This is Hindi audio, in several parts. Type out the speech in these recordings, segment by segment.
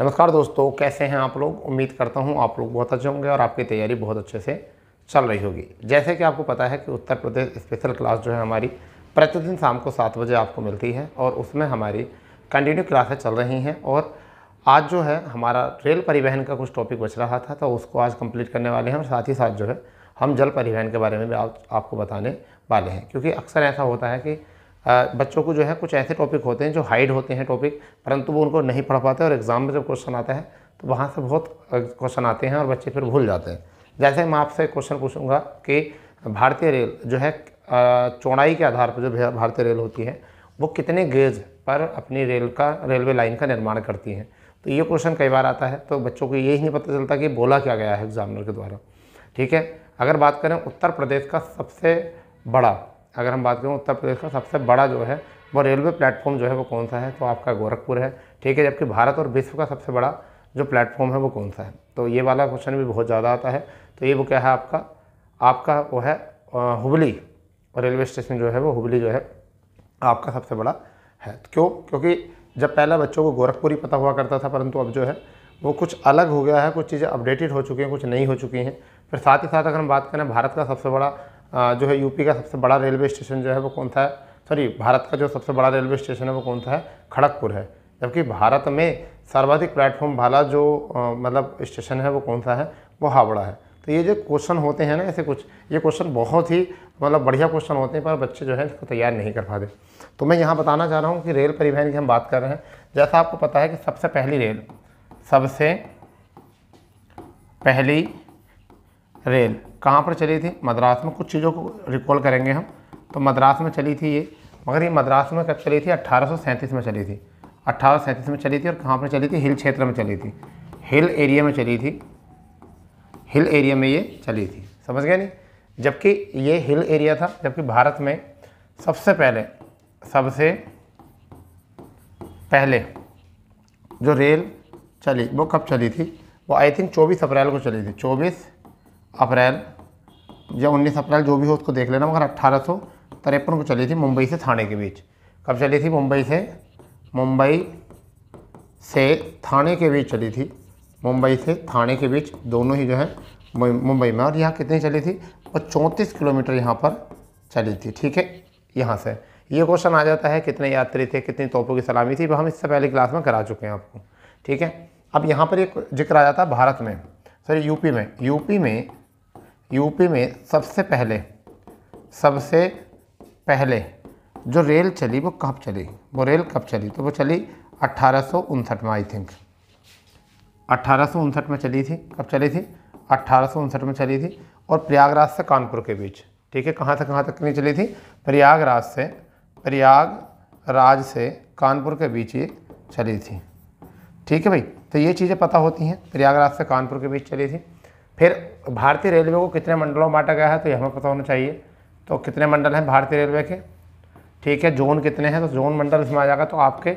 नमस्कार दोस्तों कैसे हैं आप लोग उम्मीद करता हूं आप लोग बहुत अच्छे होंगे और आपकी तैयारी बहुत अच्छे से चल रही होगी जैसे कि आपको पता है कि उत्तर प्रदेश स्पेशल क्लास जो है हमारी प्रतिदिन शाम को सात बजे आपको मिलती है और उसमें हमारी कंटिन्यू क्लासें चल रही हैं और आज जो है हमारा रेल परिवहन का कुछ टॉपिक बच रहा था तो उसको आज कम्प्लीट करने वाले हैं और साथ ही साथ जो है हम जल परिवहन के बारे में भी आपको बताने वाले हैं क्योंकि अक्सर ऐसा होता है कि बच्चों को जो है कुछ ऐसे टॉपिक होते हैं जो हाइड होते हैं टॉपिक परंतु वो उनको नहीं पढ़ पाते और एग्ज़ाम में जब क्वेश्चन आता है तो वहाँ से बहुत क्वेश्चन आते हैं और बच्चे फिर भूल जाते हैं जैसे मैं आपसे क्वेश्चन पूछूंगा कि भारतीय रेल जो है चौड़ाई के आधार पर जो भारतीय रेल होती है वो कितने गेज पर अपनी रेल का रेलवे लाइन का निर्माण करती हैं तो ये क्वेश्चन कई बार आता है तो बच्चों को यही नहीं पता चलता कि बोला क्या गया है एग्जामिनर के द्वारा ठीक है अगर बात करें उत्तर प्रदेश का सबसे बड़ा अगर हम बात करें उत्तर प्रदेश का सबसे बड़ा जो है वो रेलवे प्लेटफॉर्म जो है वो कौन सा है तो आपका गोरखपुर है ठीक है जबकि भारत और विश्व का सबसे बड़ा जो प्लेटफॉर्म है वो कौन सा है तो ये वाला क्वेश्चन भी बहुत ज़्यादा आता है तो ये वो क्या है आपका आपका वो है हुबली रेलवे स्टेशन जो है वो हुबली जो है आपका सबसे बड़ा है तो क्यों क्योंकि जब पहला बच्चों को गोरखपुर ही पता हुआ करता था परंतु अब जो है वो कुछ अलग हो गया है कुछ चीज़ें अपडेटेड हो चुकी हैं कुछ नहीं हो चुकी हैं फिर साथ ही साथ अगर हम बात करें भारत का सबसे बड़ा जो है यूपी का सबसे बड़ा रेलवे स्टेशन जो है वो कौन सा है सॉरी भारत का जो सबसे बड़ा रेलवे स्टेशन है वो कौन सा है खड़गपुर है जबकि भारत में सर्वाधिक प्लेटफॉर्म वाला जो मतलब स्टेशन है वो कौन सा है वो हावड़ा है तो ये जो क्वेश्चन होते हैं ना ऐसे कुछ ये क्वेश्चन बहुत ही मतलब बढ़िया क्वेश्चन होते हैं पर बच्चे जो है इसको तैयार नहीं कर पाते तो मैं यहाँ बताना चाह रहा हूँ कि रेल परिवहन की हम बात कर रहे हैं जैसा आपको पता है कि सबसे पहली रेल सबसे पहली रेल कहाँ पर चली थी मद्रास में कुछ चीज़ों को रिकॉल करेंगे हम तो मद्रास में चली थी ये मगर ये मद्रास में कब चली थी अट्ठारह में चली थी अट्ठारह में चली थी और कहाँ पर चली थी हिल क्षेत्र में चली थी हिल एरिया में चली थी हिल एरिया में ये चली थी समझ गया नहीं जबकि ये हिल एरिया था जबकि भारत में सबसे पहले सबसे पहले जो रेल चली वो कब चली थी वो आई थिंक 24 अप्रैल को चली थी 24 अप्रैल या उन्नीस अप्रैल जो भी हो उसको देख लेना मगर अट्ठारह सौ तिरपन को चली थी मुंबई से थाने के बीच कब चली थी मुंबई से मुंबई से थाने के बीच चली थी मुंबई से थाने के बीच दोनों ही जो है मुंबई में और यहाँ कितनी चली थी और चौंतीस किलोमीटर यहाँ पर चली थी ठीक है यहाँ से ये क्वेश्चन आ जाता है कितने यात्री थे कितनी तोपों की सलामी थी वह हम इससे पहले क्लास में करा चुके हैं आपको ठीक है अब यहाँ पर एक जिक्र आ जाता है भारत में सॉरी यूपी में यूपी में यूपी में सबसे पहले सबसे पहले जो रेल चली वो कब चली वो रेल कब चली तो वो चली अट्ठारह में आई थिंक अट्ठारह में चली थी कब चली थी अट्ठारह में चली थी और प्रयागराज से कानपुर के बीच ठीक है कहाँ से कहाँ तक नहीं चली थी प्रयागराज से प्रयाग राज से कानपुर के बीच ये चली थी ठीक है भाई तो ये चीज़ें पता होती हैं प्रयागराज से कानपुर के बीच चली थी फिर भारतीय रेलवे को कितने मंडलों में बांटा गया है तो ये हमें पता होना चाहिए तो कितने मंडल हैं भारतीय रेलवे के ठीक है जोन कितने हैं तो जोन मंडल इसमें आ जाएगा तो आपके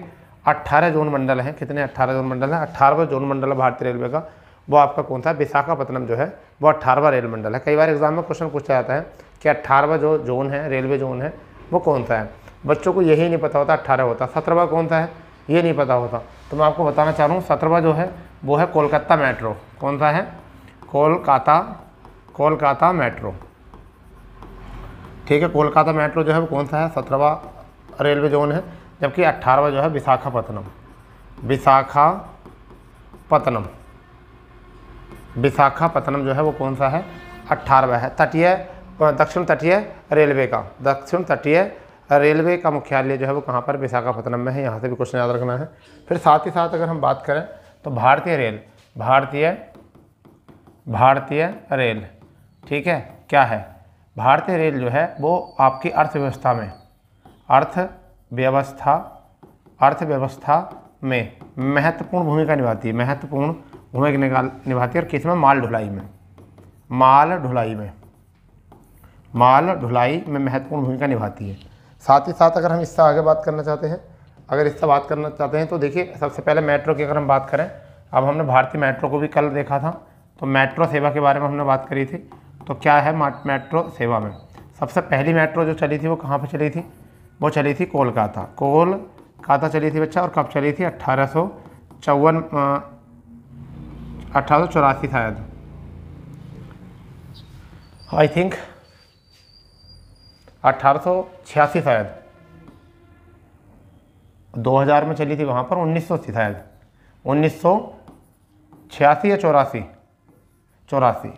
18 जोन मंडल हैं कितने 18 जोन मंडल हैं अट्ठारहवा जोन मंडल है भारतीय रेलवे का वो आपका कौन सा विशाखापत्तनम जो है वो अट्ठारहवा रेल मंडल है कई बार एग्जाम में क्वेश्चन पूछा जाता है कि अट्ठारहवा जो जोन है रेलवे जोन है वो कौन सा है बच्चों को यही नहीं पता होता अट्ठारह होता सत्रहवा कौन सा है ये नहीं पता होता तो मैं आपको बताना चाह रहा हूँ सत्रहवा जो है वो है कोलकाता मेट्रो कौन सा है कोलकाता कोलकाता मेट्रो ठीक है कोलकाता मेट्रो जो है वो कौन सा है सत्रहवा रेलवे जोन है जबकि अट्ठारहवा जो है विशाखापत्तनम विशाखापत्तनम विशाखापत्तनम जो है वो कौन सा है अट्ठारहवा है तटीय दक्षिण तटीय रेलवे का दक्षिण तटीय रेलवे का मुख्यालय जो है वो कहाँ पर विशाखापत्तनम में है यहाँ से भी क्वेश्चन याद रखना है फिर साथ ही साथ अगर हम बात करें तो भारतीय रेल भारतीय भारतीय रेल ठीक है क्या है भारतीय रेल जो है वो आपकी अर्थव्यवस्था में अर्थव्यवस्था अर्थव्यवस्था में महत्वपूर्ण भूमिका निभाती है महत्वपूर्ण भूमिका निकाल निभाती है और किस में माल ढुलाई में माल ढुलाई में माल ढुलाई में महत्वपूर्ण भूमिका निभाती है साथ ही साथ अगर हम इससे आगे बात करना चाहते हैं अगर इससे बात करना चाहते हैं तो देखिए सबसे पहले मेट्रो की अगर हम बात करें अब हमने भारतीय मेट्रो को भी कल देखा था तो मेट्रो सेवा के बारे में हमने बात करी थी तो क्या है मेट्रो सेवा में सबसे पहली मेट्रो जो चली थी वो कहाँ पर चली थी वो चली थी कोलकाता कोलकाता चली थी बच्चा और कब चली थी अट्ठारह सौ चौवन अट्ठारह सौ चौरासी शायद आई थिंक अट्ठारह सौ छियासी शायद 2000 में चली थी वहाँ पर उन्नीस सौ थी शायद उन्नीस सौ छियासी या चौरासी चौरासी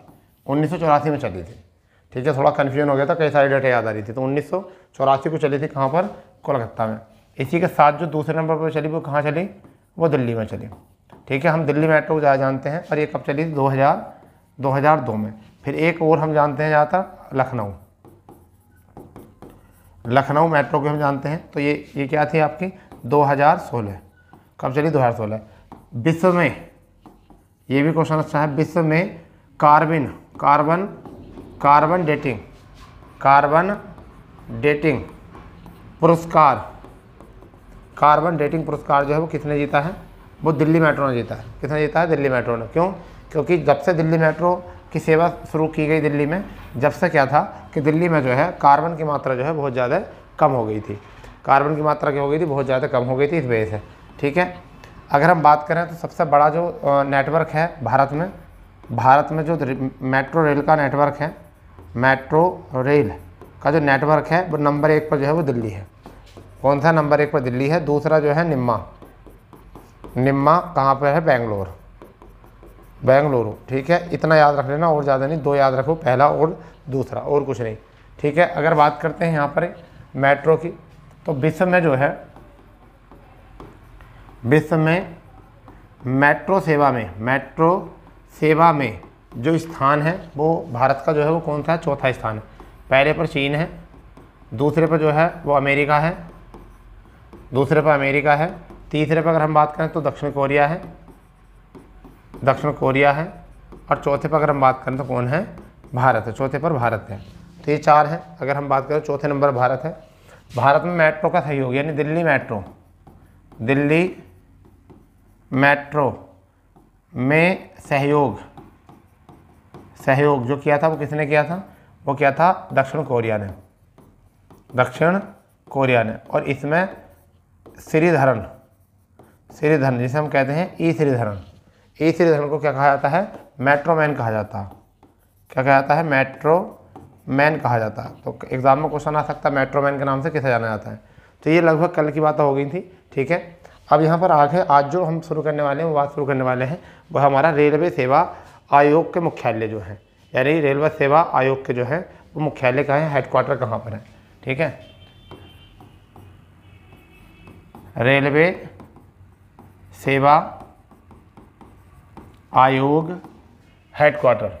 उन्नीस में चली थी ठीक है थोड़ा कन्फ्यूजन हो गया था कई सारी डेटें याद आ रही थी तो उन्नीस को चली थी कहाँ पर कोलकाता में इसी के साथ जो दूसरे नंबर पर चली वो कहाँ चली वो दिल्ली में चली ठीक है हम दिल्ली मेट्रो को ज़्यादा जानते हैं और ये कब चली थी हज़ार दो में फिर एक और हम जानते हैं ज़्यादातर लखनऊ लखनऊ मेट्रो को हम जानते हैं तो ये ये क्या थी आपकी 2016 कब चली 2016 विश्व में ये भी क्वेश्चन अच्छा है विश्व में carbon carbon carbon dating carbon dating पुरस्कार कार्बन डेटिंग पुरस्कार जो है वो किसने जीता है वो दिल्ली मेट्रो ने जीता है किसने जीता है दिल्ली मेट्रो ने क्यों क्योंकि जब से दिल्ली मेट्रो की सेवा शुरू की गई दिल्ली में जब से क्या था कि दिल्ली में जो है कार्बन की मात्रा जो है बहुत ज़्यादा कम हो गई थी कार्बन की मात्रा क्या हो गई थी बहुत ज़्यादा कम हो गई थी इस वजह से ठीक है अगर हम बात करें तो सबसे बड़ा जो नेटवर्क है भारत में भारत में जो मेट्रो रेल का नेटवर्क है मेट्रो रेल का जो नेटवर्क है वो नंबर एक पर जो है वो दिल्ली है कौन सा नंबर एक पर दिल्ली है दूसरा जो है निम्मा निम्मा कहाँ पर है बेंगलोर बेंगलुरु ठीक है इतना याद रख लेना और ज़्यादा नहीं दो याद रखो पहला और दूसरा और कुछ नहीं ठीक है अगर बात करते हैं यहाँ पर मेट्रो की तो विश्व में जो है विश्व में मेट्रो सेवा में मेट्रो सेवा में जो स्थान है वो भारत का जो है वो कौन सा है चौथा स्थान है पहले पर चीन है दूसरे पर जो है वो अमेरिका है दूसरे पर अमेरिका है तीसरे पर अगर हम बात करें तो दक्षिण कोरिया है दक्षिण कोरिया है और चौथे पर अगर हम बात करें तो कौन है भारत है चौथे पर भारत है तो ये चार है अगर हम बात करें तो चौथे नंबर भारत है भारत में मेट्रो का सहयोग यानी दिल्ली मेट्रो दिल्ली मेट्रो में सहयोग सहयोग जो किया था वो किसने किया था वो किया था दक्षिण कोरिया ने दक्षिण कोरिया ने और इसमें श्रीधरन श्रीधरन जिसे हम कहते हैं ई श्रीधरन ई श्रीधरन को क्या कहा जाता है मेट्रोमैन कहा जाता है क्या कहा जाता है मेट्रो मैन कहा जाता है तो एग्जाम में क्वेश्चन आ सकता है मेट्रोमैन के नाम से किसे जाना जाता है तो ये लगभग कल की बातें हो गई थी ठीक है अब यहाँ पर आगे आज जो हम शुरू करने वाले हैं वो बात शुरू करने वाले हैं वो हमारा रेलवे सेवा आयोग के मुख्यालय जो है यानी रेलवे सेवा आयोग के जो है वो मुख्यालय कहाँ हैं हेडक्वार्टर कहाँ पर है ठीक है रेलवे सेवा आयोग हेडक्वार्टर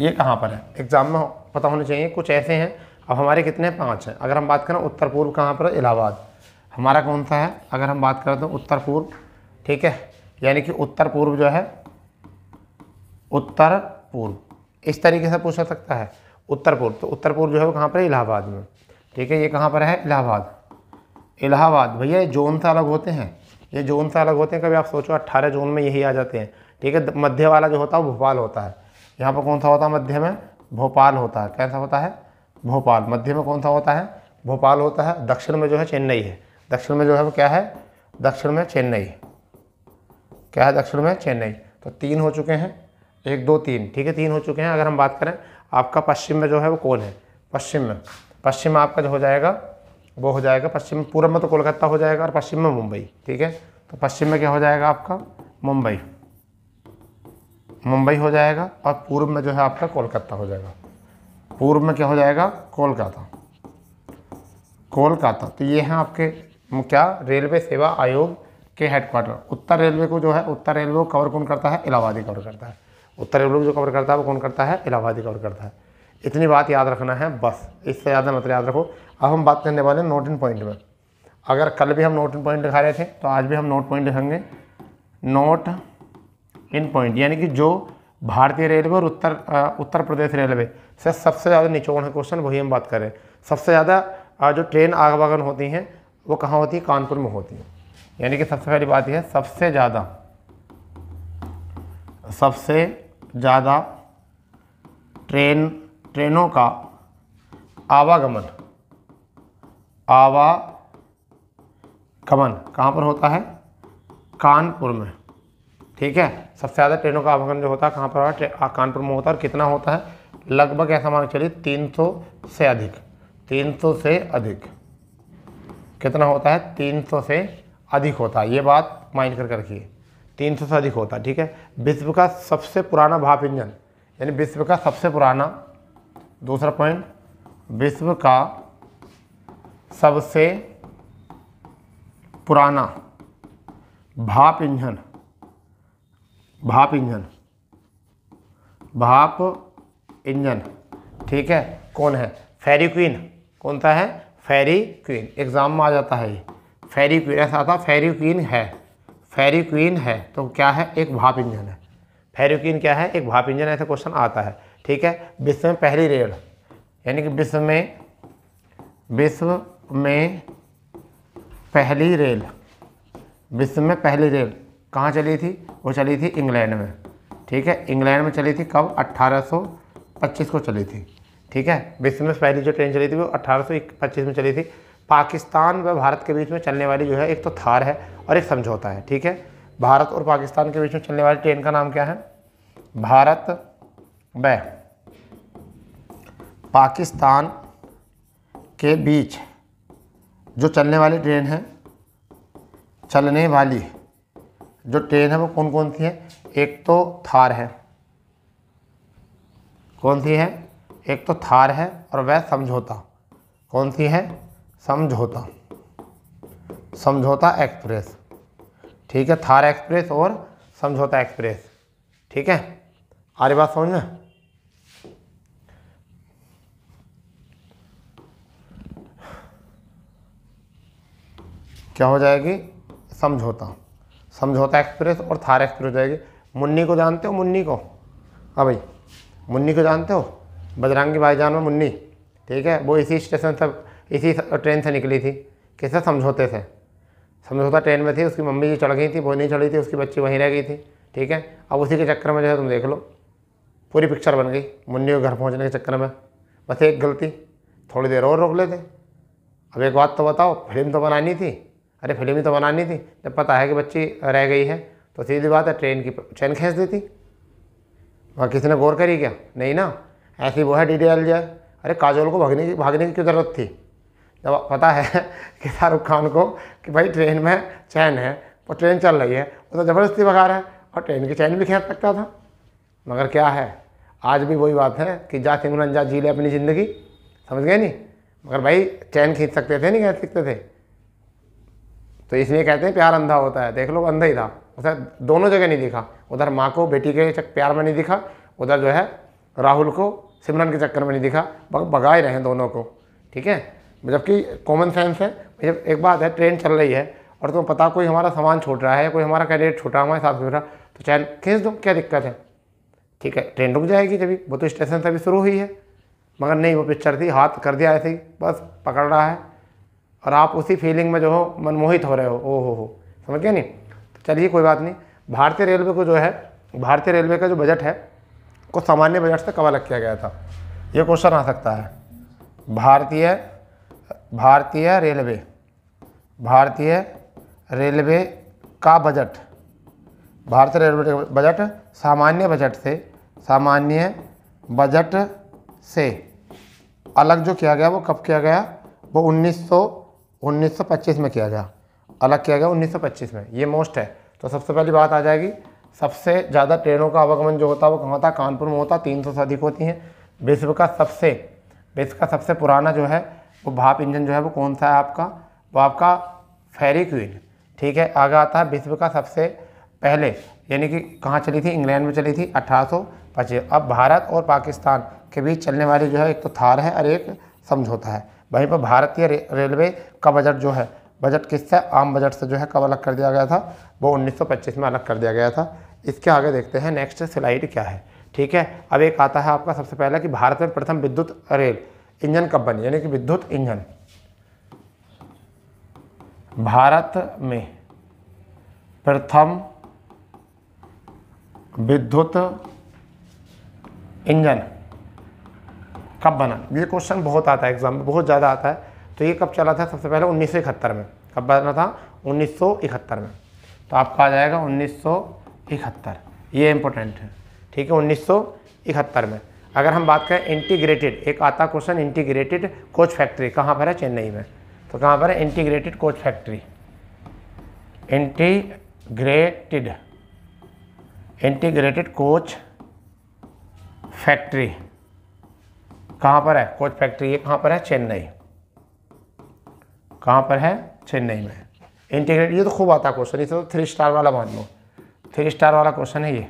ये कहाँ पर है एग्ज़ाम में पता होना चाहिए कुछ ऐसे हैं अब हमारे कितने पांच हैं अगर हम बात करें उत्तर पूर्व कहाँ पर इलाहाबाद हमारा कौन सा है अगर हम बात करें तो उत्तर पूर्व ठीक है यानी कि उत्तर पूर्व जो है उत्तर पूर्व इस तरीके से पूछा सकता है उत्तर पूर्व तो उत्तर पूर्व जो है वो कहाँ पर है इलाहाबाद में ठीक है ये कहाँ पर है इलाहाबाद इलाहाबाद भैया ये जोन से अलग होते हैं ये जोन से अलग होते हैं कभी आप सोचो अट्ठारह जोन में यही आ जाते हैं ठीक है मध्य वाला जो होता है भोपाल होता है यहाँ पर कौन सा होता है मध्य में भोपाल होता है कैसा होता है भोपाल मध्य में कौन सा होता है भोपाल होता है दक्षिण में जो है चेन्नई है दक्षिण में जो है वो क्या है दक्षिण में चेन्नई क्या है दक्षिण में चेन्नई तो तीन हो चुके हैं एक दो तीन ठीक है तीन हो चुके हैं अगर हम बात करें आपका पश्चिम में जो है वो कौन है पश्चिम में पश्चिम में आपका जो हो जाएगा वो हो जाएगा पश्चिम में पूर्व में तो कोलकाता हो जाएगा और पश्चिम में मुंबई ठीक है तो पश्चिम में क्या हो जाएगा आपका मुंबई मुंबई हो जाएगा और पूर्व में जो है आपका कोलकाता हो जाएगा पूर्व में क्या हो जाएगा कोलकाता कोलकाता तो ये हैं आपके क्या रेलवे सेवा आयोग के हेडक्वार्टर उत्तर रेलवे को जो है उत्तर रेलवे को कवर कौन करता है इलाहाबादी कवर करता है उत्तर रेलवे को जो कवर करता है वो कौन करता है इलाहाबादी कवर करता है इतनी बात याद रखना है बस इससे ज़्यादा मतलब याद रखो अब हम बात करने वाले नोट इन पॉइंट में अगर कल भी हम नोट इन पॉइंट लिखा रहे थे तो आज भी हम नोट पॉइंट लिखेंगे नोट इन पॉइंट यानी कि जो भारतीय रेलवे और उत्तर आ, उत्तर प्रदेश रेलवे से सबसे ज़्यादा निचोड़ है क्वेश्चन वही हम बात करें सबसे ज़्यादा जो ट्रेन आगवागन होती हैं वो कहाँ होती है कानपुर में होती है यानी कि सबसे पहली बात यह है सबसे ज़्यादा सबसे ज़्यादा ट्रेन ट्रेनों का आवागमन आवागमन कहाँ पर होता है कानपुर में ठीक है सबसे ज़्यादा ट्रेनों का आवागमन जो होता है कहाँ पर होता है कानपुर में होता है और कितना होता है लगभग ऐसा मान चलिए 300 से अधिक 300 से अधिक कितना होता है 300 से अधिक होता है ये बात माइंड करके रखिए 300 से अधिक होता है ठीक है विश्व का सबसे पुराना भाप इंजन यानी विश्व का सबसे पुराना दूसरा पॉइंट विश्व का सबसे पुराना भाप इंजन भाप इंजन भाप इंजन ठीक है कौन है क्वीन कौन सा है फेरी क्वीन एग्ज़ाम में आ जाता है ये फेरी क्वीन ऐसा आता फेरी क्वीन है फेरी क्वीन है तो क्या है एक भाप इंजन है क्वीन क्या है एक भाप इंजन ऐसा क्वेश्चन आता है ठीक है विश्व में पहली रेल यानी कि विश्व में विश्व में पहली रेल विश्व में पहली रेल कहाँ चली थी वो चली थी इंग्लैंड में ठीक है इंग्लैंड में चली थी कब 1825 को चली थी ठीक है विश्व में पहली जो ट्रेन चली थी वो अट्ठारह में चली थी पाकिस्तान व भारत के बीच में चलने वाली जो है एक तो थार है और एक समझौता है ठीक है भारत और पाकिस्तान के बीच में चलने वाली ट्रेन का नाम क्या है भारत व पाकिस्तान के बीच जो चलने वाली ट्रेन है चलने वाली जो ट्रेन है वो कौन कौन सी है एक तो थार है कौन सी है एक तो थार है और वह समझौता कौन सी है समझौता समझौता एक्सप्रेस ठीक है थार एक्सप्रेस और समझौता एक्सप्रेस ठीक है आ रही बात समझ में क्या हो जाएगी समझौता समझौता एक्सप्रेस और थार एक्सप्रेस हो जाएगी मुन्नी को जानते हो मुन्नी को हाँ भाई मुन्नी को जानते हो बजरंगी भाईजान में मुन्नी ठीक है वो इसी स्टेशन से इसी ट्रेन से निकली थी किसे समझौते से समझौता ट्रेन में थी उसकी मम्मी जी चढ़ गई थी वो नहीं चढ़ी थी उसकी बच्ची वहीं रह गई थी ठीक है अब उसी के चक्कर में जो है तुम देख लो पूरी पिक्चर बन गई मुन्नी को घर पहुँचने के चक्कर में बस एक गलती थोड़ी देर और रोक लेते अब एक बात तो बताओ फिल्म तो बनानी थी अरे फिल्म ही तो बनानी थी जब पता है कि बच्ची रह गई है तो सीधी बात है ट्रेन की ट्रेन खींच देती वहाँ किसी ने गौर करी क्या नहीं ना ऐसे ही वो है डी डी एल अरे काजोल को भागने की भागने की क्यों ज़रूरत थी जब पता है कि शाहरुख खान को कि भाई ट्रेन में चैन है और ट्रेन चल रही है वो तो ज़बरदस्ती भगा रहा है और ट्रेन की चैन भी खेल सकता था मगर क्या है आज भी वही बात है कि जा सिमरन जा जी ले अपनी ज़िंदगी समझ गए नहीं मगर भाई चैन खींच सकते थे नहीं खींच सकते थे तो इसलिए कहते हैं प्यार अंधा होता है देख लो अंधा ही था उसे दोनों जगह नहीं दिखा उधर माँ को बेटी के प्यार में नहीं दिखा उधर जो है राहुल को सिमरन के चक्कर में नहीं दिखा भगाए रहे हैं दोनों को ठीक है जबकि कॉमन सेंस है जब एक बात है ट्रेन चल रही है और तुम्हें पता कोई हमारा सामान छूट रहा है कोई हमारा कैंडिडेट छोटा हमारे साथ रहा तो चैन खींच दो क्या दिक्कत है ठीक है ट्रेन रुक जाएगी जब वो तो स्टेशन से अभी शुरू हुई है मगर नहीं वो पिक्चर थी हाथ कर दिया ऐसे ही बस पकड़ रहा है और आप उसी फीलिंग में जो हो मनमोहित हो रहे हो ओ हो हो समझ गया नहीं तो चलिए कोई बात नहीं भारतीय रेलवे को जो है भारतीय रेलवे का जो बजट है को सामान्य बजट से अलग किया गया था ये क्वेश्चन आ सकता है भारतीय भारतीय रेलवे भारतीय रेलवे का बजट भारतीय रेलवे बजट सामान्य बजट से सामान्य बजट से अलग जो किया गया वो कब किया गया वो 1900 1925 में किया गया अलग किया गया 1925 में ये मोस्ट है तो सबसे पहली बात आ जाएगी सबसे ज़्यादा ट्रेनों का आवागमन जो होता है वो कहाँ होता कानपुर में होता तीन सौ से अधिक होती हैं विश्व का सबसे विश्व का सबसे पुराना जो है वो भाप इंजन जो है वो कौन सा है आपका वो आपका फेरी क्वीन ठीक है आगे आता है विश्व का सबसे पहले यानी कि कहाँ चली थी इंग्लैंड में चली थी अठारह अब भारत और पाकिस्तान के बीच चलने वाली जो है एक तो थार है और एक समझौता है वहीं पर भारतीय रेलवे का बजट जो है बजट किससे आम बजट से जो है कब अलग कर दिया गया था वो 1925 में अलग कर दिया गया था इसके आगे देखते हैं नेक्स्ट स्लाइड क्या है ठीक है अब एक आता है आपका सबसे पहला कि भारत में प्रथम विद्युत रेल इंजन कब बनी यानी कि विद्युत इंजन भारत में प्रथम विद्युत इंजन कब बना ये क्वेश्चन बहुत आता है एग्जाम में बहुत ज़्यादा आता है तो ये कब चला था सबसे पहले उन्नीस में कब बना था उन्नीस में तो आपका आ जाएगा उन्नीस ये इम्पोर्टेंट है ठीक है उन्नीस में अगर हम बात करें इंटीग्रेटेड एक आता क्वेश्चन इंटीग्रेटेड कोच फैक्ट्री कहाँ पर है चेन्नई में तो कहाँ पर है integrated coach factory integrated integrated coach factory कहाँ पर है कोच फैक्ट्री ये कहाँ पर है चेन्नई कहाँ पर है चेन्नई में इंटीग्रेट ये तो खूब आता क्वेश्चन ये तो थ्री स्टार वाला मान लो थ्री स्टार वाला क्वेश्चन है ये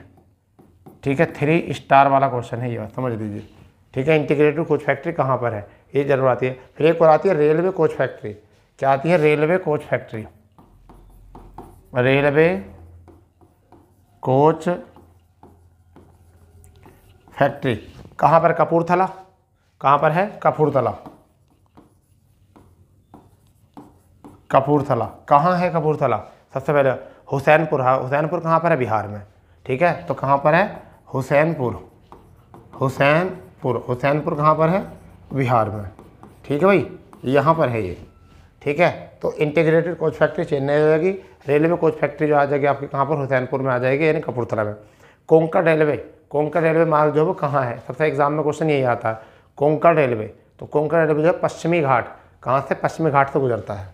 ठीक है थ्री स्टार वाला क्वेश्चन है ये बात समझ लीजिए ठीक है इंटीग्रेटेड कोच फैक्ट्री कहाँ पर है ये जरूर आती है फिर एक और आती है रेलवे कोच फैक्ट्री क्या आती है railway coach factory railway coach factory कहाँ पर कपूरथला कहाँ पर है कपूरथला कपूरथला कहाँ है कपूरथला सबसे पहले हुसैनपुर है हाँ, हुसैनपुर कहाँ पर है बिहार में ठीक है तो कहाँ पर है हुसैनपुर हुसैनपुर हुसैनपुर कहाँ पर है बिहार में ठीक है भाई यहाँ पर है ये ठीक है तो इंटीग्रेटेड कोच फैक्ट्री चेन्नई आ जाएगी रेलवे कोच फैक्ट्री जो आ जाएगी आपके कहाँ पर हुसैनपुर में आ जाएगी यानी कपूरथला में कोंकण रेलवे कोंकण रेलवे मार्ग जो है कहाँ है सबसे एग्जाम में क्वेश्चन यही आता है कोंकण रेलवे तो कोंकण रेलवे जो है पश्चिमी घाट कहाँ से पश्चिमी घाट से गुजरता है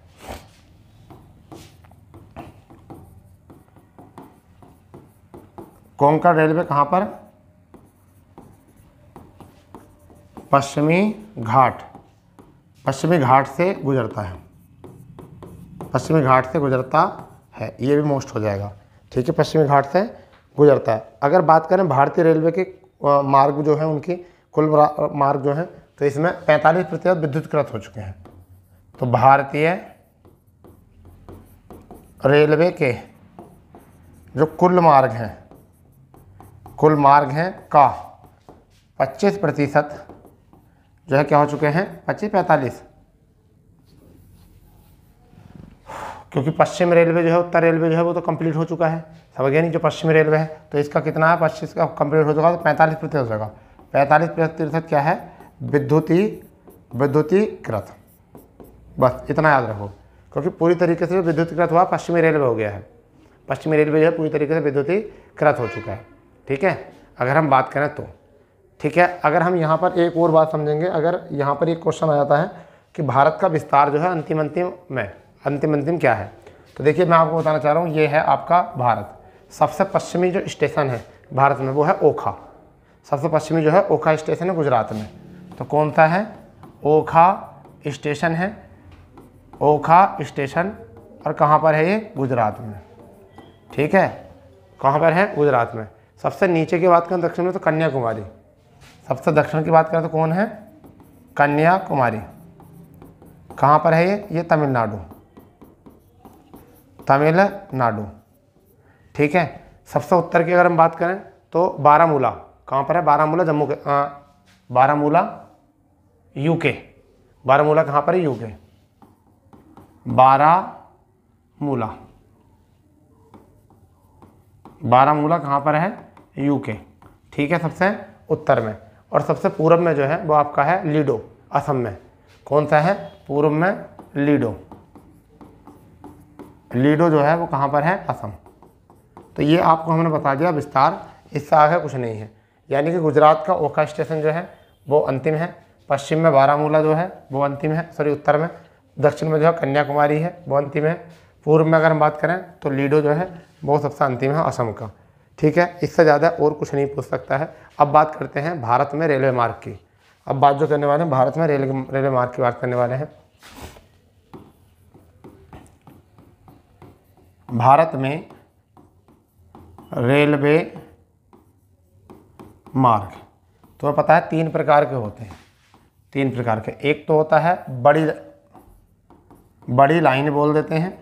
कोंकण रेलवे कहाँ पर पश्चिमी घाट पश्चिमी घाट से गुजरता है पश्चिमी घाट से गुजरता है ये भी मोस्ट हो जाएगा ठीक है पश्चिमी घाट से गुजरता है अगर बात करें भारतीय रेलवे के मार्ग जो है उनके कुल मार्ग जो है तो इसमें 45 प्रतिशत विद्युतकृत हो चुके हैं तो भारतीय रेलवे के जो कुल मार्ग हैं कुल मार्ग हैं का 25 प्रतिशत जो है क्या हो चुके हैं पच्चीस पैंतालीस क्योंकि पश्चिम रेलवे जो है उत्तर रेलवे जो है वो तो कंप्लीट हो चुका है सब गया नहीं जो पश्चिम रेलवे है तो इसका कितना है पच्चीस का कंप्लीट हो चुका तो पैंतालीस प्रतिशत हो जाएगा पैंतालीस प्रतिशत क्या है विद्युती विद्युतीकृत बस इतना याद रखो क्योंकि पूरी तरीके से विद्युतीकृत हुआ पश्चिमी रेलवे हो गया है पश्चिमी रेलवे जो है पूरी तरीके से विद्युतीकृत हो चुका है ठीक है अगर हम बात करें तो ठीक है अगर हम यहाँ पर एक और बात समझेंगे अगर यहाँ पर एक क्वेश्चन आ जाता है कि भारत का विस्तार जो है अंतिम अंतिम में अंतिम अंतिम क्या है तो देखिए मैं आपको बताना चाह रहा हूँ ये है आपका भारत सबसे पश्चिमी जो स्टेशन है भारत में वो है ओखा सबसे पश्चिमी जो है ओखा स्टेशन है गुजरात में तो कौन सा है ओखा स्टेशन है ओखा स्टेशन और कहाँ पर है ये गुजरात में ठीक है कहाँ पर है गुजरात में सबसे नीचे की बात करें तो दक्षिण में तो कन्याकुमारी सबसे दक्षिण की बात करें तो कौन है कन्याकुमारी कहाँ पर है ये ये तमिलनाडु तमिलनाडु ठीक है सबसे उत्तर की अगर हम बात करें तो बारामूला कहाँ पर है बारामूला जम्मू के बारामूला यूके बारामूला कहाँ पर है यूके बारामूला बारामूला कहाँ पर है यूके ठीक है सबसे उत्तर में और सबसे पूर्व में जो है वो आपका है लीडो असम में कौन सा है पूर्व में लीडो लीडो जो है वो कहाँ पर है असम तो ये आपको हमने बता दिया विस्तार इससे आगे कुछ नहीं है यानी कि गुजरात का ओखा स्टेशन जो है वो अंतिम है पश्चिम में बारामूला जो है वो अंतिम है सॉरी उत्तर में दक्षिण में जो है कन्याकुमारी है वो अंतिम है पूर्व में अगर हम बात करें तो लीडो जो है वो सबसे अंतिम है असम का ठीक है इससे ज़्यादा और कुछ नहीं पूछ सकता है अब बात करते हैं भारत में रेलवे मार्ग की अब बात जो करने वाले हैं भारत में रेलवे रेलवे मार्ग की बात करने वाले हैं भारत में रेलवे मार्ग तो पता है तीन प्रकार के होते हैं तीन प्रकार के एक तो होता है बड़ी बड़ी लाइन बोल देते हैं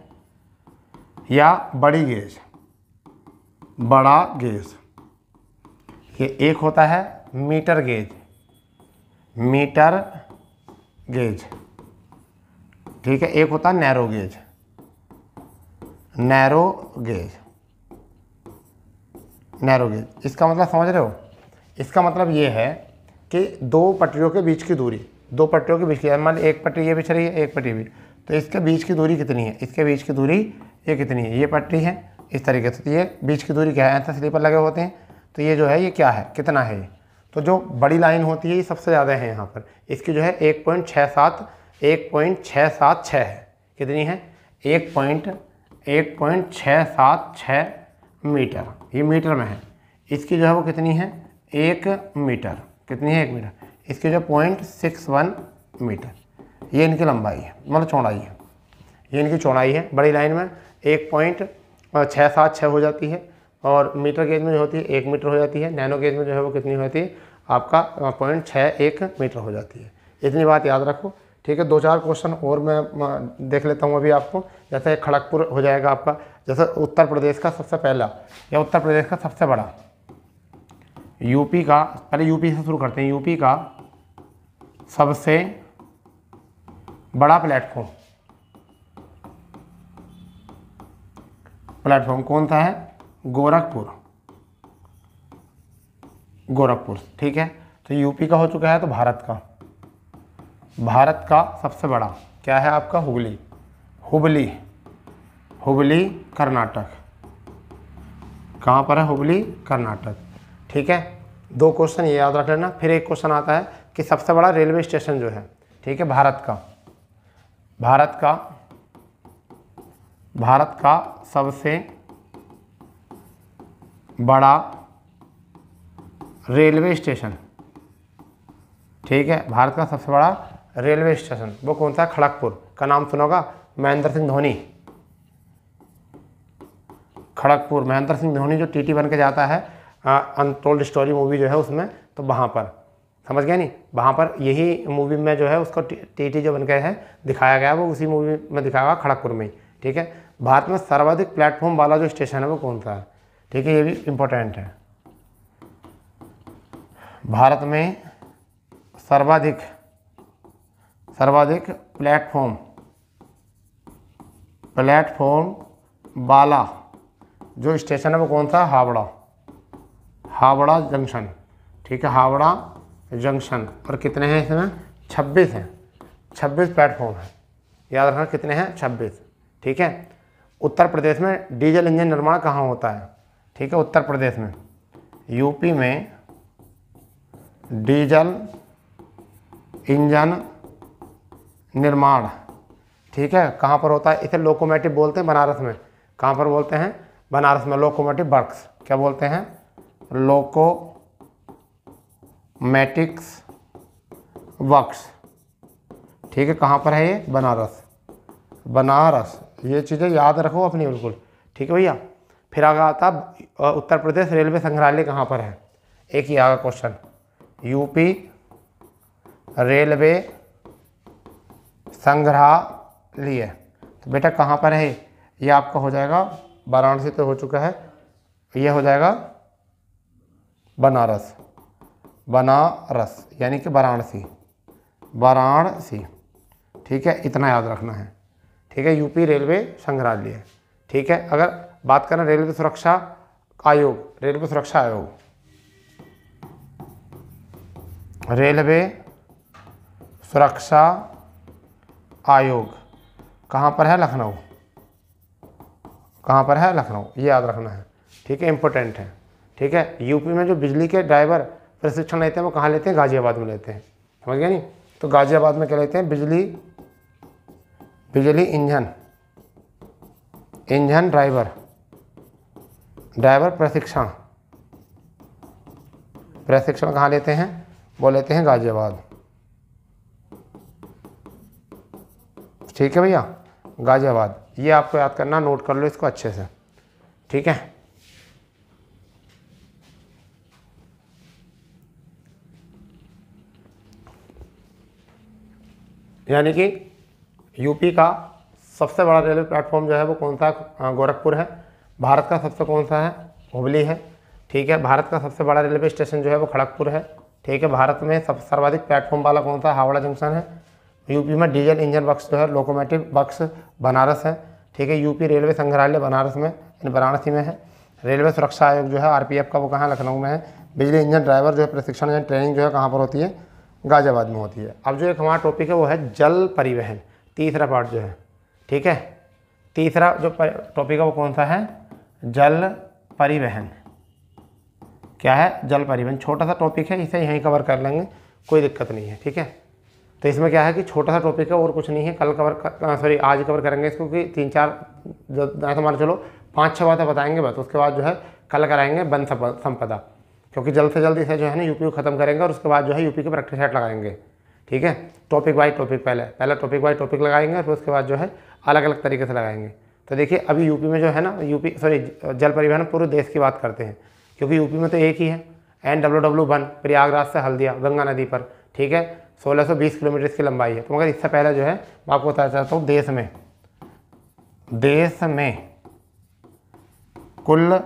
या बड़ी गेज बड़ा गेज ये एक होता है मीटर गेज मीटर गेज ठीक है एक होता है narrow gauge narrow gauge narrow gauge इसका मतलब समझ रहे हो इसका मतलब ये है कि दो पटरियों के बीच की दूरी दो पटरियों के बीच की मान एक पटरी ये बिछ रही है एक पटरी भी तो इसके बीच की दूरी कितनी है इसके बीच की दूरी ये कितनी है ये पटरी है इस तरीके से तो ये बीच की दूरी क्या है एंथन स्लीपर लगे होते हैं तो ये जो है ये क्या है कितना है ये तो जो बड़ी लाइन होती है ये सबसे ज़्यादा है यहाँ पर इसकी जो है एक पॉइंट छः सात एक पॉइंट छः सात छः है कितनी है एक पॉइंट एक पॉइंट छः सात छः मीटर ये मीटर में है इसकी जो है वो कितनी है एक मीटर कितनी है एक मीटर इसकी जो पॉइंट सिक्स वन मीटर ये इनकी लंबाई है मतलब चौड़ाई है ये इनकी चौड़ाई है बड़ी लाइन में एक पॉइंट छः सात छः हो जाती है और मीटर गेज में जो होती है एक मीटर हो जाती है नैनो गेज में जो है वो कितनी होती है आपका पॉइंट छः एक मीटर हो जाती है इतनी बात याद रखो ठीक है दो चार क्वेश्चन और मैं देख लेता हूँ अभी आपको जैसे खड़गपुर हो जाएगा आपका जैसे उत्तर प्रदेश का सबसे पहला या उत्तर प्रदेश का सबसे बड़ा यूपी का पहले यूपी से शुरू करते हैं यूपी का सबसे बड़ा प्लेटफॉर्म प्लेटफॉर्म कौन सा है गोरखपुर गोरखपुर ठीक है तो यूपी का हो चुका है तो भारत का भारत का सबसे बड़ा क्या है आपका हुगली हुबली हुबली कर्नाटक कहाँ पर है हुबली कर्नाटक ठीक है दो क्वेश्चन ये याद रख लेना फिर एक क्वेश्चन आता है कि सबसे बड़ा रेलवे स्टेशन जो है ठीक है भारत का भारत का भारत का सबसे बड़ा रेलवे स्टेशन ठीक है भारत का सबसे बड़ा रेलवे स्टेशन वो कौन सा है खड़गपुर का नाम सुनोगा महेंद्र सिंह धोनी खड़गपुर महेंद्र सिंह धोनी जो टीटी बन के जाता है अनटोल्ड स्टोरी मूवी जो है उसमें तो वहाँ पर समझ गया नहीं वहाँ पर यही मूवी में जो है उसको टीटी जो बन के है दिखाया गया वो उसी मूवी में दिखाया हुआ खड़गपुर में ही ठीक है भारत में सर्वाधिक प्लेटफॉर्म वाला जो स्टेशन है वो कौन सा है ठीक है ये भी इम्पोर्टेंट है भारत में सर्वाधिक सर्वाधिक प्लेटफॉर्म प्लेटफॉर्म बाला जो स्टेशन है वो कौन सा हावड़ा हावड़ा जंक्शन ठीक है हावड़ा जंक्शन और कितने हैं इसमें 26 हैं 26 प्लेटफॉर्म है याद रखना कितने हैं 26 ठीक है उत्तर प्रदेश में डीजल इंजन निर्माण कहाँ होता है ठीक है उत्तर प्रदेश में यूपी में डीजल इंजन निर्माण ठीक है कहाँ पर होता है इसे लोकोमेटिव बोलते हैं बनारस में कहाँ पर बोलते हैं बनारस में लोकोमेटिव वर्क्स क्या बोलते हैं लोको मैटिक्स वर्क्स ठीक है कहाँ पर है ये बनारस बनारस ये चीज़ें याद रखो अपनी बिल्कुल ठीक है भैया फिर आगे आता उत्तर प्रदेश रेलवे संग्रहालय कहाँ पर है एक ही आगा क्वेश्चन यूपी रेलवे संग्रहालय तो बेटा कहाँ पर है ये आपका हो जाएगा वाराणसी तो हो चुका है ये हो जाएगा बनारस बनारस यानी कि वाराणसी वाराणसी ठीक है इतना याद रखना है ठीक है यूपी रेलवे संग्रहालय ठीक है अगर बात करें रेलवे सुरक्षा आयोग रेलवे सुरक्षा आयोग रेलवे सुरक्षा आयोग कहाँ पर है लखनऊ कहाँ पर है लखनऊ ये याद रखना है ठीक है इम्पोर्टेंट है ठीक है यूपी में जो बिजली के ड्राइवर प्रशिक्षण लेते हैं वो कहाँ लेते हैं गाज़ियाबाद में लेते हैं समझ गए नहीं तो गाज़ियाबाद में क्या लेते हैं बिजली बिजली इंजन इंजन ड्राइवर ड्राइवर प्रशिक्षण प्रशिक्षण कहाँ लेते हैं वो लेते हैं गाजियाबाद ठीक है भैया गाजियाबाद ये आपको याद करना नोट कर लो इसको अच्छे से ठीक है यानी कि यूपी का सबसे बड़ा रेलवे प्लेटफॉर्म जो है वो कौन सा गोरखपुर है भारत का सबसे कौन सा है हुबली है ठीक है भारत का सबसे बड़ा रेलवे स्टेशन जो है वो खड़गपुर है ठीक है भारत में सब सर्वाधिक प्लेटफॉर्म वाला कौन सा हावड़ा जंक्शन है यूपी में डीजल इंजन बक्स जो है लोकोमेटिव बक्स बनारस है ठीक है यूपी रेलवे संग्रहालय बनारस में यानी वाराणसी में है रेलवे सुरक्षा आयोग जो है आर का वो कहाँ लखनऊ में है बिजली इंजन ड्राइवर जो है प्रशिक्षण ट्रेनिंग जो है कहाँ पर होती है गाजियाबाद में होती है अब जो एक हमारा टॉपिक है वो है जल परिवहन तीसरा पार्ट जो है ठीक है तीसरा जो टॉपिक है वो कौन सा है जल परिवहन क्या है जल परिवहन छोटा सा टॉपिक है इसे यहीं कवर कर लेंगे कोई दिक्कत नहीं है ठीक है तो इसमें क्या है कि छोटा सा टॉपिक है और कुछ नहीं है कल कवर सॉरी आज कवर करेंगे इसको कि तीन चार जहाँ हमारे तो चलो पाँच छः बातें बताएंगे बस उसके बाद जो है कल कराएंगे वन संपदा क्योंकि जल्द से जल्द इसे जो है ना यूपी को ख़त्म करेंगे और उसके बाद जो है यूपी के प्रैक्टिस सेट लगाएंगे ठीक है टॉपिक वाई टॉपिक पहले पहला टॉपिक वाई टॉपिक लगाएंगे फिर उसके बाद जो है अलग अलग तरीके से लगाएंगे तो देखिए अभी यूपी में जो है ना यूपी सॉरी जल परिवहन पूरे देश की बात करते हैं क्योंकि यूपी में तो एक ही है N W W one Prayagraj से हल्दिया गंगा नदी पर ठीक है 1620 किलोमीटर इसकी लंबाई है तो मगर इससे पहले जो है मैं आपको बताना चाहता हूँ देश में देश में कुल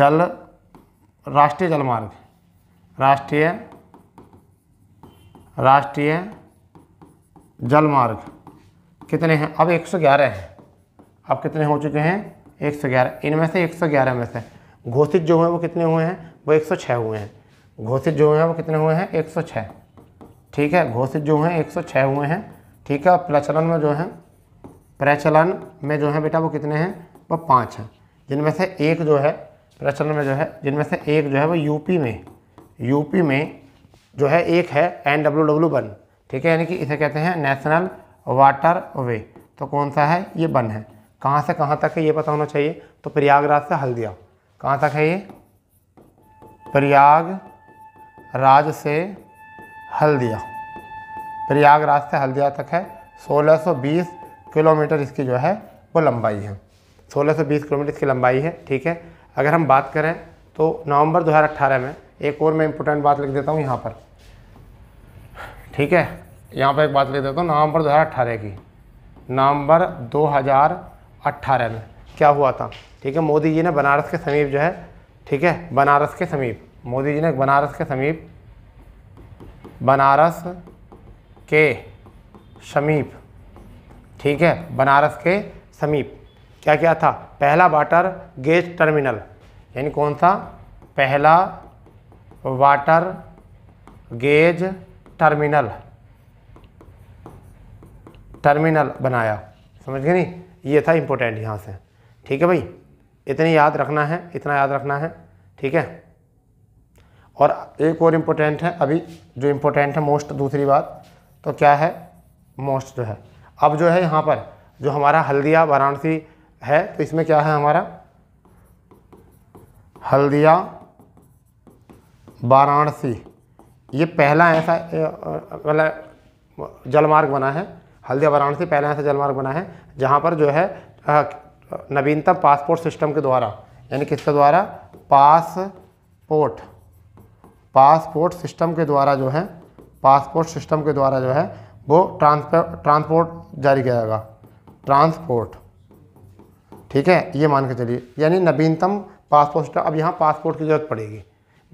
जल राष्ट्रीय जलमार्ग राष्ट्रीय राष्ट्रीय जलमार्ग कितने हैं अब 111 हैं अब कितने हो चुके हैं 111 इनमें से 111 में से घोषित जो हैं वो कितने हुए हैं वो 106 हुए हैं घोषित जो हैं वो कितने हुए हैं 106 ठीक है घोषित जो हैं 106 हुए हैं ठीक है प्रचलन में जो हैं प्रचलन में जो हैं बेटा वो कितने हैं वो पाँच हैं जिनमें से एक जो है प्रचलन में जो है जिनमें से एक जो है वो यूपी में यूपी में जो है एक है एन डब्ल्यू डब्ल्यू वन ठीक है यानी कि इसे कहते हैं नेशनल वाटर वे तो कौन सा है ये वन है कहाँ से कहाँ तक है ये पता होना चाहिए तो प्रयागराज से हल्दिया कहाँ तक है ये प्रयाग राज से हल्दिया प्रयागराज से हल्दिया तक है 1620 किलोमीटर इसकी जो है वो लंबाई है 1620 किलोमीटर इसकी लंबाई है ठीक है अगर हम बात करें तो नवंबर 2018 में एक और मैं इंपॉर्टेंट बात लिख देता हूँ यहाँ पर ठीक है यहाँ पर एक बात लिख देता हूँ नवंबर दो हज़ार अट्ठारह की नवंबर दो हज़ार अट्ठारह में क्या हुआ था ठीक है मोदी जी ने बनारस के समीप जो है ठीक है बनारस के समीप मोदी जी ने बनारस के समीप बनारस के समीप ठीक है बनारस के समीप क्या क्या था पहला वाटर गेज टर्मिनल यानी कौन सा पहला वाटर गेज टर्मिनल टर्मिनल बनाया समझ गए नहीं ये था इम्पोर्टेंट यहाँ से ठीक है भाई इतनी याद रखना है इतना याद रखना है ठीक है और एक और इम्पोर्टेंट है अभी जो इम्पोर्टेंट है मोस्ट दूसरी बात तो क्या है मोस्ट जो है अब जो है यहाँ पर जो हमारा हल्दिया वाराणसी है तो इसमें क्या है हमारा हल्दिया वाराणसी ये पहला ऐसा मतलब जलमार्ग बना है हल्दिया वाराणसी पहला ऐसा जलमार्ग बना है जहाँ पर जो है नवीनतम पासपोर्ट सिस्टम के द्वारा यानी किसके द्वारा पासपोर्ट पासपोर्ट सिस्टम के द्वारा जो है पासपोर्ट सिस्टम के द्वारा जो है वो ट्रांसपोर्ट ट्रांसपोर्ट जारी किया जाएगा ट्रांसपोर्ट ठीक है ये मान के चलिए यानी नवीनतम पासपोर्ट अब यहाँ पासपोर्ट की ज़रूरत पड़ेगी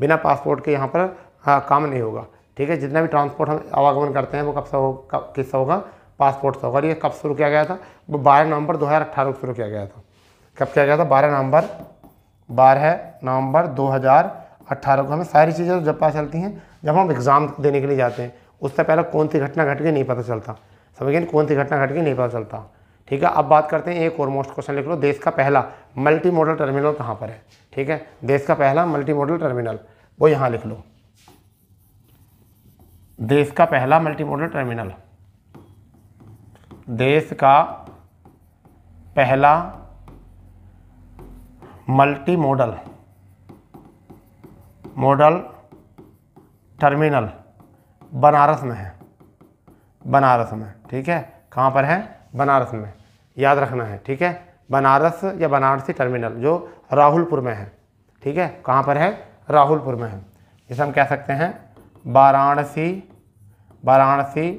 बिना पासपोर्ट के यहाँ पर आ, हाँ, काम नहीं होगा ठीक है जितना भी ट्रांसपोर्ट हम आवागमन करते हैं वो कब से हो कब किससे होगा पासपोर्ट से होगा ये कब शुरू किया गया था वो बारह नवंबर अट्ठारह को शुरू किया गया था कब किया गया था बारह नवंबर बारह नवंबर अट्ठारह को हमें सारी चीज़ें जब पता चलती हैं जब हम एग्ज़ाम देने के लिए जाते हैं उससे पहले कौन सी घटना घट गई नहीं पता चलता समझिए कौन सी घटना घट गई नहीं पता चलता ठीक है अब बात करते हैं एक और मोस्ट क्वेश्चन लिख लो देश का पहला मल्टी मॉडल टर्मिनल कहाँ पर है ठीक है देश का पहला मल्टी मॉडल टर्मिनल वो यहाँ लिख लो देश का पहला मल्टी मॉडल टर्मिनल देश का पहला multi modal modal terminal Banaras में है बनारस में ठीक है कहाँ पर है बनारस में याद रखना है ठीक है बनारस या बनारसी टर्मिनल जो राहुलपुर में है ठीक है कहाँ पर है राहुलपुर में है जिसे हम कह सकते हैं वाराणसी वाराणसी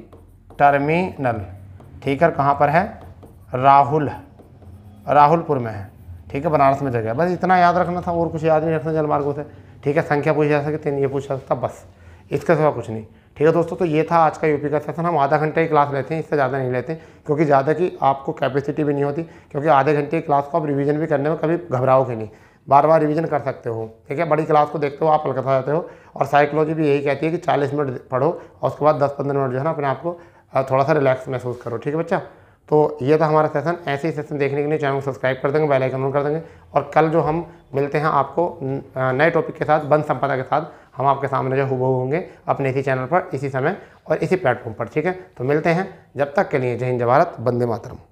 टर्मिनल ठीक है कहाँ पर है राहुल राहुलपुर में है ठीक है बनारस में जगह बस इतना याद रखना था और कुछ याद नहीं रखना जलमार्गों से ठीक है संख्या पूछी जा सके तीन ये पूछ सकता बस इसके सिवा कुछ नहीं ठीक है दोस्तों तो ये था आज का यूपी का सेशन हम आधा घंटे की क्लास लेते हैं इससे ज़्यादा नहीं लेते क्योंकि ज़्यादा की आपको कैपेसिटी भी नहीं होती क्योंकि आधे घंटे की क्लास को आप रिविजन भी करने में कभी घबराओगे नहीं बार बार रिवीजन कर सकते हो ठीक है बड़ी क्लास को देखते हो आप कलकत्ता जाते हो और साइकोलॉजी भी यही कहती है कि चालीस मिनट पढ़ो और उसके बाद दस पंद्रह मिनट जो है ना अपने आप को थोड़ा सा रिलैक्स महसूस करो ठीक है बच्चा तो ये था हमारा सेशन ऐसे ही सेशन देखने के लिए चैनल को सब्सक्राइब कर देंगे बेल आइकन ऑन कर देंगे और कल जो हम मिलते हैं आपको नए टॉपिक के साथ बंद संपदा के साथ हम आपके सामने जो हुबहू होंगे अपने इसी चैनल पर इसी समय और इसी प्लेटफॉर्म पर ठीक है तो मिलते हैं जब तक के लिए जय हिंद जवाहरत बंदे मातरम